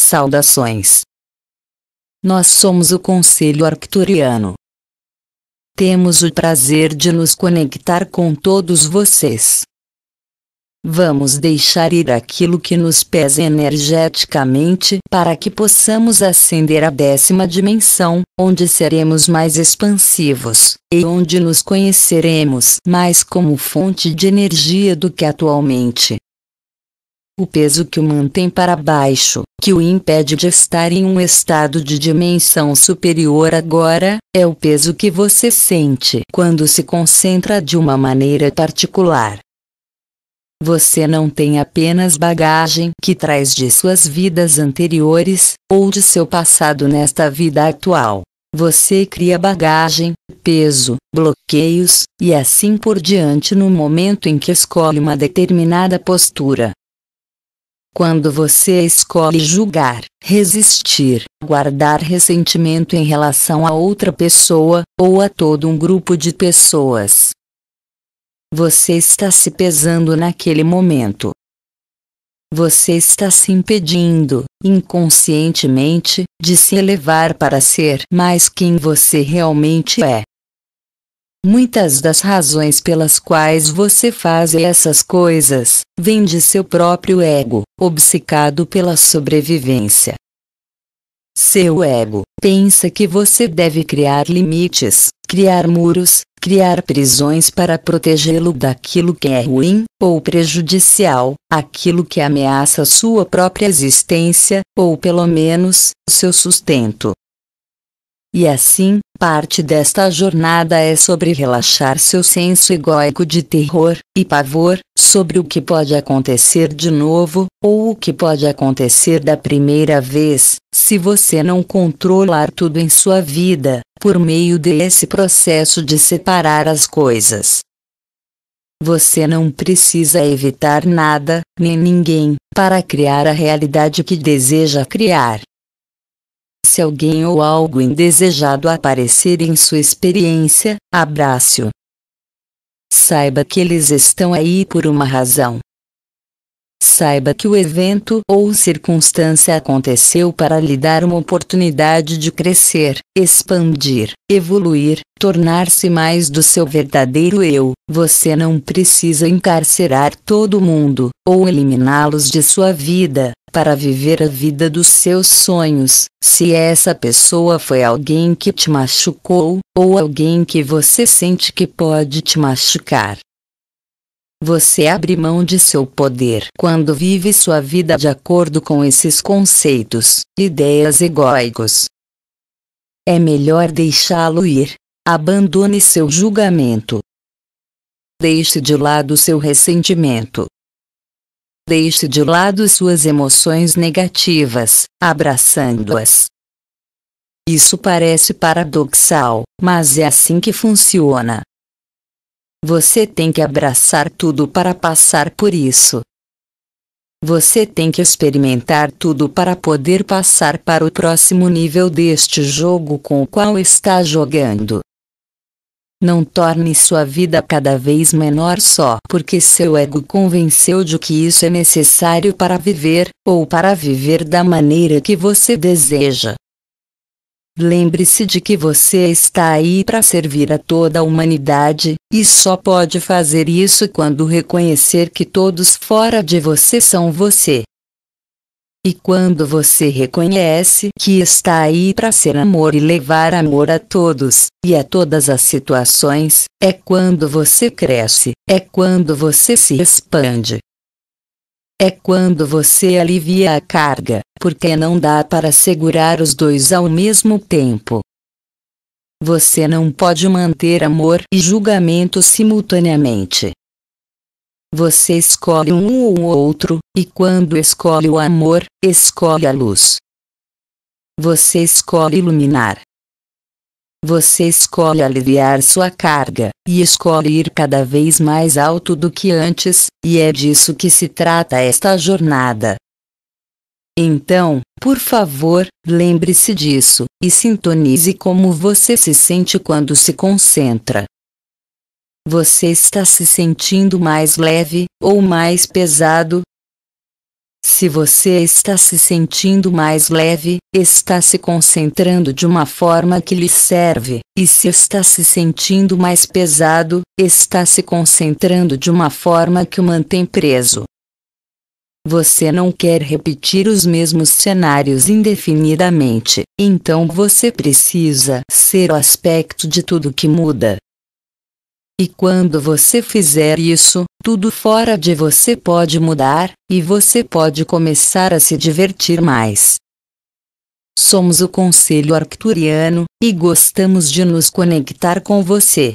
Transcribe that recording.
Saudações. Nós somos o Conselho Arcturiano. Temos o prazer de nos conectar com todos vocês. Vamos deixar ir aquilo que nos pesa energeticamente para que possamos ascender à décima dimensão, onde seremos mais expansivos, e onde nos conheceremos mais como fonte de energia do que atualmente o peso que o mantém para baixo, que o impede de estar em um estado de dimensão superior agora, é o peso que você sente quando se concentra de uma maneira particular. Você não tem apenas bagagem que traz de suas vidas anteriores, ou de seu passado nesta vida atual. Você cria bagagem, peso, bloqueios, e assim por diante no momento em que escolhe uma determinada postura. Quando você escolhe julgar, resistir, guardar ressentimento em relação a outra pessoa, ou a todo um grupo de pessoas, você está se pesando naquele momento. Você está se impedindo, inconscientemente, de se elevar para ser mais quem você realmente é. Muitas das razões pelas quais você faz essas coisas vêm de seu próprio ego, obcecado pela sobrevivência. Seu ego pensa que você deve criar limites, criar muros, criar prisões para protegê-lo daquilo que é ruim ou prejudicial, aquilo que ameaça sua própria existência, ou pelo menos, seu sustento. E assim, parte desta jornada é sobre relaxar seu senso egóico de terror e pavor, sobre o que pode acontecer de novo, ou o que pode acontecer da primeira vez, se você não controlar tudo em sua vida, por meio desse processo de separar as coisas. Você não precisa evitar nada, nem ninguém, para criar a realidade que deseja criar. Se alguém ou algo indesejado aparecer em sua experiência, abraço. Saiba que eles estão aí por uma razão. Saiba que o evento ou circunstância aconteceu para lhe dar uma oportunidade de crescer, expandir, evoluir, tornar-se mais do seu verdadeiro eu. Você não precisa encarcerar todo mundo, ou eliminá-los de sua vida, para viver a vida dos seus sonhos. Se essa pessoa foi alguém que te machucou, ou alguém que você sente que pode te machucar, você abre mão de seu poder quando vive sua vida de acordo com esses conceitos, ideias egóicos. É melhor deixá-lo ir. Abandone seu julgamento. Deixe de lado seu ressentimento. Deixe de lado suas emoções negativas, abraçando-as. Isso parece paradoxal, mas é assim que funciona. Você tem que abraçar tudo para passar por isso. Você tem que experimentar tudo para poder passar para o próximo nível deste jogo com o qual está jogando. Não torne sua vida cada vez menor só porque seu ego convenceu de que isso é necessário para viver, ou para viver da maneira que você deseja. Lembre-se de que você está aí para servir a toda a humanidade, e só pode fazer isso quando reconhecer que todos fora de você são você. E quando você reconhece que está aí para ser amor e levar amor a todos, e a todas as situações, é quando você cresce, é quando você se expande. É quando você alivia a carga, porque não dá para segurar os dois ao mesmo tempo. Você não pode manter amor e julgamento simultaneamente. Você escolhe um ou outro, e quando escolhe o amor, escolhe a luz. Você escolhe iluminar. Você escolhe aliviar sua carga, e escolhe ir cada vez mais alto do que antes, e é disso que se trata esta jornada, então, por favor, lembre-se disso e sintonize como você se sente quando se concentra. Você está se sentindo mais leve ou mais pesado? Se você está se sentindo mais leve, está se concentrando de uma forma que lhe serve, e se está se sentindo mais pesado, está se concentrando de uma forma que o mantém preso. Você não quer repetir os mesmos cenários indefinidamente, então você precisa ser o aspecto de tudo que muda. E quando você fizer isso, tudo fora de você pode mudar, e você pode começar a se divertir mais. Somos o Conselho Arcturiano, e gostamos de nos conectar com você.